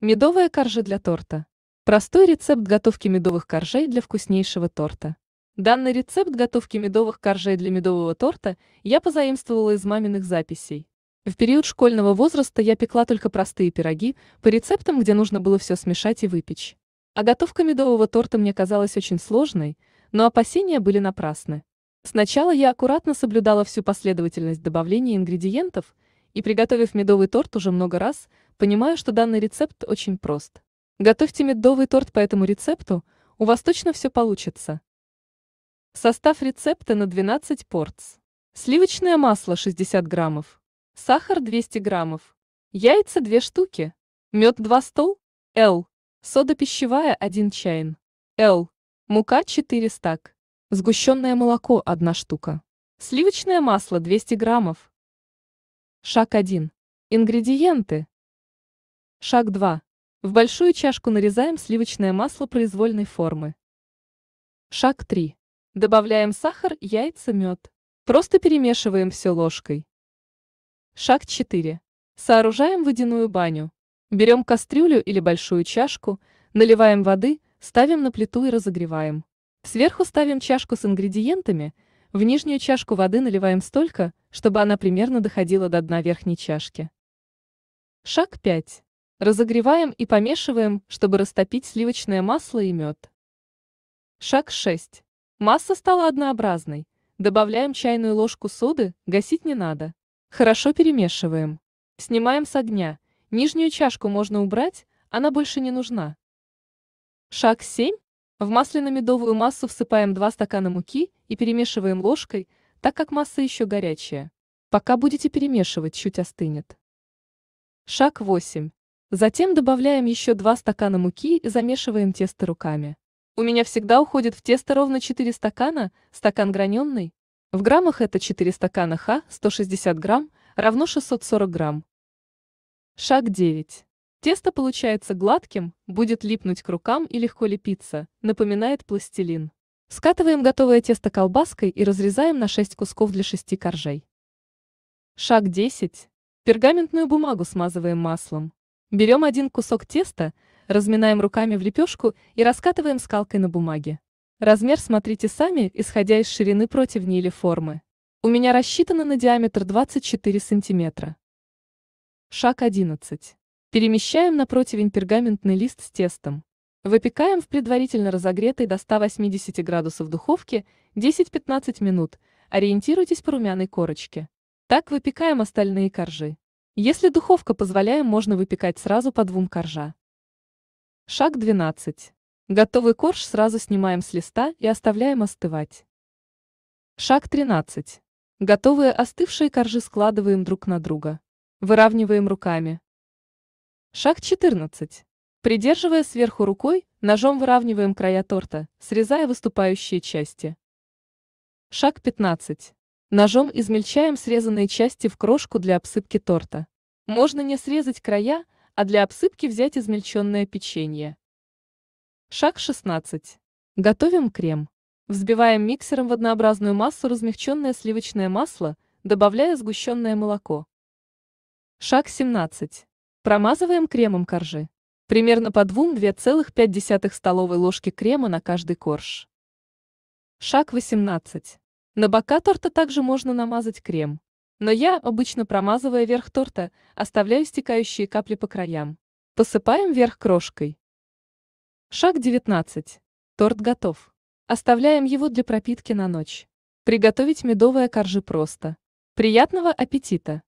Медовые коржи для торта. Простой рецепт готовки медовых коржей для вкуснейшего торта. Данный рецепт готовки медовых коржей для медового торта я позаимствовала из маминых записей. В период школьного возраста я пекла только простые пироги по рецептам, где нужно было все смешать и выпечь. А готовка медового торта мне казалась очень сложной, но опасения были напрасны. Сначала я аккуратно соблюдала всю последовательность добавления ингредиентов и, приготовив медовый торт уже много раз, Понимаю, что данный рецепт очень прост. Готовьте медовый торт по этому рецепту, у вас точно все получится. Состав рецепта на 12 порц. Сливочное масло 60 граммов. Сахар 200 граммов. Яйца 2 штуки. Мед 2 стол. Л. Сода пищевая 1 чайн. Л. Мука 4 стак. Сгущенное молоко 1 штука. Сливочное масло 200 граммов. Шаг 1. Ингредиенты. Шаг 2. В большую чашку нарезаем сливочное масло произвольной формы. Шаг 3. Добавляем сахар, яйца, мед. Просто перемешиваем все ложкой. Шаг 4. Сооружаем водяную баню. Берем кастрюлю или большую чашку, наливаем воды, ставим на плиту и разогреваем. Сверху ставим чашку с ингредиентами, в нижнюю чашку воды наливаем столько, чтобы она примерно доходила до дна верхней чашки. Шаг 5. Разогреваем и помешиваем, чтобы растопить сливочное масло и мед. Шаг 6. Масса стала однообразной. Добавляем чайную ложку соды, гасить не надо. Хорошо перемешиваем. Снимаем с огня. Нижнюю чашку можно убрать, она больше не нужна. Шаг 7. В масляно-медовую массу всыпаем 2 стакана муки и перемешиваем ложкой, так как масса еще горячая. Пока будете перемешивать, чуть остынет. Шаг 8. Затем добавляем еще 2 стакана муки и замешиваем тесто руками. У меня всегда уходит в тесто ровно 4 стакана, стакан граненый. В граммах это 4 стакана Х, 160 грамм, равно 640 грамм. Шаг 9. Тесто получается гладким, будет липнуть к рукам и легко лепиться, напоминает пластилин. Скатываем готовое тесто колбаской и разрезаем на 6 кусков для 6 коржей. Шаг 10. Пергаментную бумагу смазываем маслом. Берем один кусок теста, разминаем руками в лепешку и раскатываем скалкой на бумаге. Размер смотрите сами, исходя из ширины противни или формы. У меня рассчитано на диаметр 24 сантиметра. Шаг 11. Перемещаем на противень пергаментный лист с тестом. Выпекаем в предварительно разогретой до 180 градусов духовке 10-15 минут. Ориентируйтесь по румяной корочке. Так выпекаем остальные коржи. Если духовка позволяем, можно выпекать сразу по двум коржа. Шаг 12. Готовый корж сразу снимаем с листа и оставляем остывать. Шаг 13. Готовые остывшие коржи складываем друг на друга. Выравниваем руками. Шаг 14. Придерживая сверху рукой, ножом выравниваем края торта, срезая выступающие части. Шаг 15. Ножом измельчаем срезанные части в крошку для обсыпки торта. Можно не срезать края, а для обсыпки взять измельченное печенье. Шаг 16. Готовим крем. Взбиваем миксером в однообразную массу размягченное сливочное масло, добавляя сгущенное молоко. Шаг 17. Промазываем кремом коржи. Примерно по 2-2,5 столовой ложки крема на каждый корж. Шаг 18. На бока торта также можно намазать крем. Но я, обычно промазывая верх торта, оставляю стекающие капли по краям. Посыпаем верх крошкой. Шаг 19. Торт готов. Оставляем его для пропитки на ночь. Приготовить медовое коржи просто. Приятного аппетита!